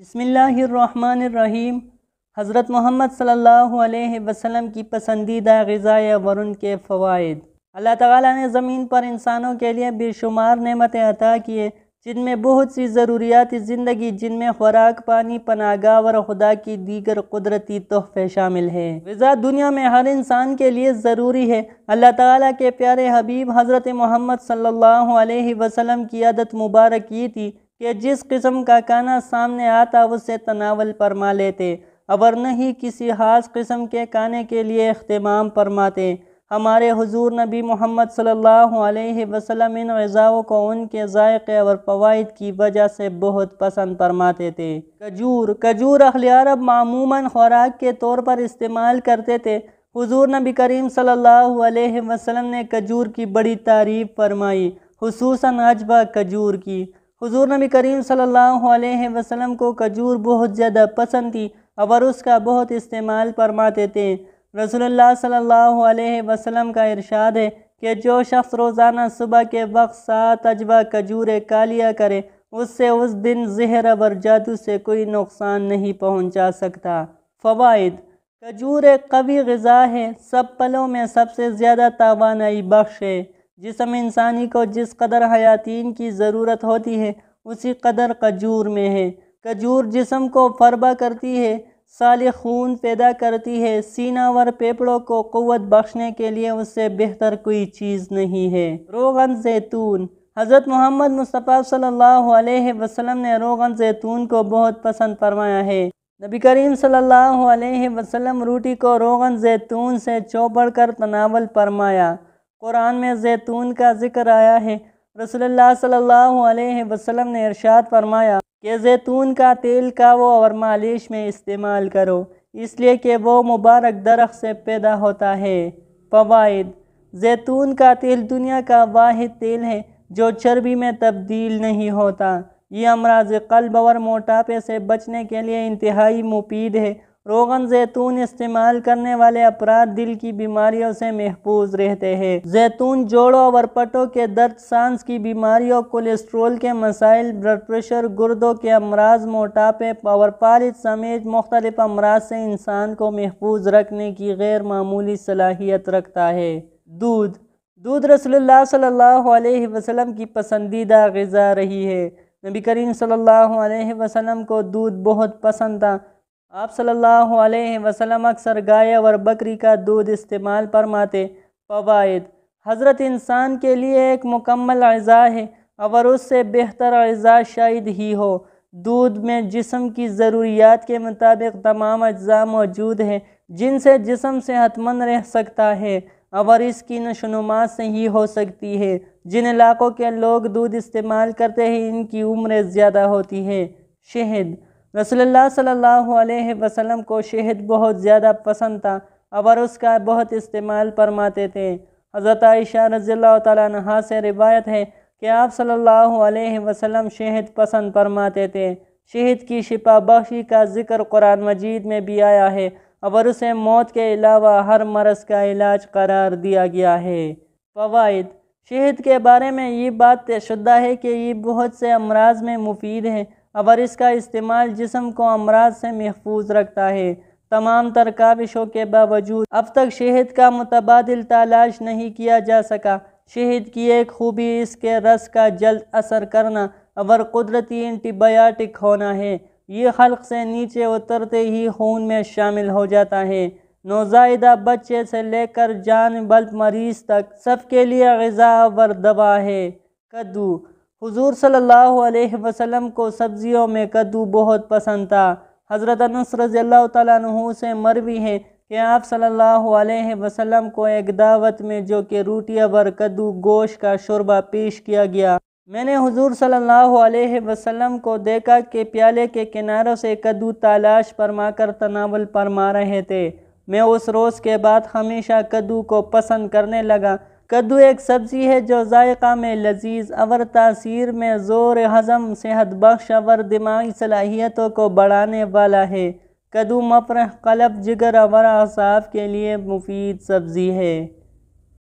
बसमीम हज़रत मोहम्मद सल्लल्लाहु अलैहि वसल्लम की पसंदीदा गज़ा वरुण के फ़वाद अल्लाह ताला ने ज़मीन पर इंसानों के लिए बेशुमार नेमतें अता किए जिनमें बहुत सी ज़रूरियात ज़िंदगी जिनमें खुराक पानी पनागा और खुदा की दीगर कुदरती तोहफे शामिल हैं गज़ा दुनिया में हर इंसान के लिए ज़रूरी है अल्लाह ताला के प्यारे हबीब हज़रत मोहम्मद सल्लल्लाहु अलैहि वसल्लम की आदत मुबारक ये थी कि जिस किस्म का काना सामने आता उससे तनावल फरमा लेते अबर नहीं किसी खास किस्म के खाने के लिए अख्तमाम फरमाते हमारे हुजूर नबी मोहम्मद सल्लल्लाहु अलैहि वसल्लम इन गज़ाओं को उनके जायक़े और फ़वाद की वजह से बहुत पसंद फरमाते थे खजूर खजूर अखल अरब मामूमन खुराक के तौर पर इस्तेमाल करते थे हुजूर नबी करीम सल्लल्लाहु अलैहि वसल्लम ने खजूर की बड़ी तारीफ़ फरमाई खसूस अजबा खजूर की हजूर नबी करीम सल्लल्लाहु अलैहि वसल्लम को खजूर बहुत ज़्यादा पसंद थी और उसका बहुत इस्तेमाल फरमाते थे रसोल्ला सल्लल्लाहु अलैहि वसल्लम का इरशाद है कि जो शख्स रोज़ाना सुबह के वक्त सात अजवा खजूर कालिया करे उससे उस दिन जहर और जादू से कोई नुकसान नहीं पहुँचा सकता फ़वाद खजूर एक कवी गज़ा है सब पलों में सबसे ज़्यादा तोानाई बख्श है जिसम इंसानी को जिस कदर हयातीन की ज़रूरत होती है उसी कदर खजूर में है खजूर जिसम को फरबा करती है साल खून पैदा करती है सीना वर पेपड़ों को क़वत बख्शने के लिए उससे बेहतर कोई चीज़ नहीं है रोगन जैतून हज़रत मोहम्मद मुस्तफ़ा सल्लल्लाहु अलैहि वसल्लम ने रोगन जैतून को बहुत पसंद फरमाया है नबी करीम सल्लल्लाहु अलैहि वसल्लम रोटी को रोगन जैतून से चौपड़ कर तनावल फरमाया कुरान में जैतून का जिक्र आया है रसोल्ला सल्लल्लाहु ने इरशाद फरमाया कि जैतून का तेल का वो और मालिश में इस्तेमाल करो इसलिए कि वो मुबारक दरख्त से पैदा होता है फ़वाद जैतून का तेल दुनिया का वाद तेल है जो चर्बी में तब्दील नहीं होता ये अमराज कल्ब और मोटापे से बचने के लिए इंतहाई मुफीद है रोगन जैतून इस्तेमाल करने वाले अपराध दिल की बीमारियों से महफूज रहते हैं जैतून जोड़ों और पटों के दर्द सांस की बीमारियों कोलेस्ट्रोल के मसाइल ब्लड प्रेशर गुर्दों के अमराज मोटापे पावर पालित समेत मुख्तलिफ अमराज से इंसान को महफूज रखने की गैर मामूली सलाहियत रखता है दूध दूध रसोल्ला सल्लल्लाहु अलैहि वसल्लम की पसंदीदा गज़ा रही है नबी करीम सल्लल्लाहु अलैहि वसल्लम को दूध बहुत पसंद था आप सल्लल्लाहु अलैहि वसल्लम अक्सर गाय और बकरी का दूध इस्तेमाल फरमाते फ़वाद हज़रत इंसान के लिए एक मुकम्मल अज़ा है और उससे बेहतर अज़ा शायद ही हो दूध में जिसम की ज़रूरियात के मुताबिक तमाम अज्जा मौजूद हैं जिनसे जिसम सेहतमंद रह सकता है और इसकी नशोनुमा से ही हो सकती है जिन इलाकों के लोग दूध इस्तेमाल करते हैं इनकी उम्र ज़्यादा होती है शहद रसोल्ला वसलम को शहद बहुत ज़्यादा पसंद था और उसका बहुत इस्तेमाल फरमाते थे हज़रत आयशा रज़ी तह से रिवायत है कि आप सल्ला वसलम शहद पसंद फरमाते थे शहद की शिपा बख्शी का ज़िक्र कुरान मजीद में भी आया है और उसे मौत के अलावा हर मरज़ का इलाज करार दिया गया है फ़वाद शहद के बारे में ये बात तयशुदा है कि ये बहुत से अमराज में मुफीद है और इसका इस्तेमाल जिसम को अमराज से महफूज रखता है तमाम तर काविशों के बावजूद अब तक शहद का मुतबादल तलाश नहीं किया जा सका शहद की एक खूबी इसके रस का जल्द असर करना और कुदरती एंटीबायोटिक होना है ये हल्क से नीचे उतरते ही खून में शामिल हो जाता है नौजायदा बच्चे से लेकर जान बल्ब मरीज तक सबके लिए गजा और दवा है कद्दू हुजूर सल्लल्लाहु अलैहि वसल्लम को सब्ज़ियों में कद्दू बहुत पसंद था हज़रत अनस रज़ी अल्लाह तु से मरवी है कि आप सल्लल्लाहु अलैहि वसल्लम को एक दावत में जो कि रोटियाँ भर कद्दू गोश का शोरबा पेश किया गया मैंने हुजूर सल्लल्लाहु अलैहि वसल्लम को देखा कि प्याले के किनारों से कद्दू तलाश फरमा कर तनावल फरमा रहे थे मैं उस रोज़ के बाद हमेशा कद्दू को पसंद करने लगा कद्दू एक सब्ज़ी है जो जायका में लजीज अवर तासीर में ज़ोर हज़म सेहत बख्श अवर दिमागी सलाहियतों को बढ़ाने वाला है कद्दू मफरह कलब जिगर अवर असाब के लिए मुफीद सब्ज़ी है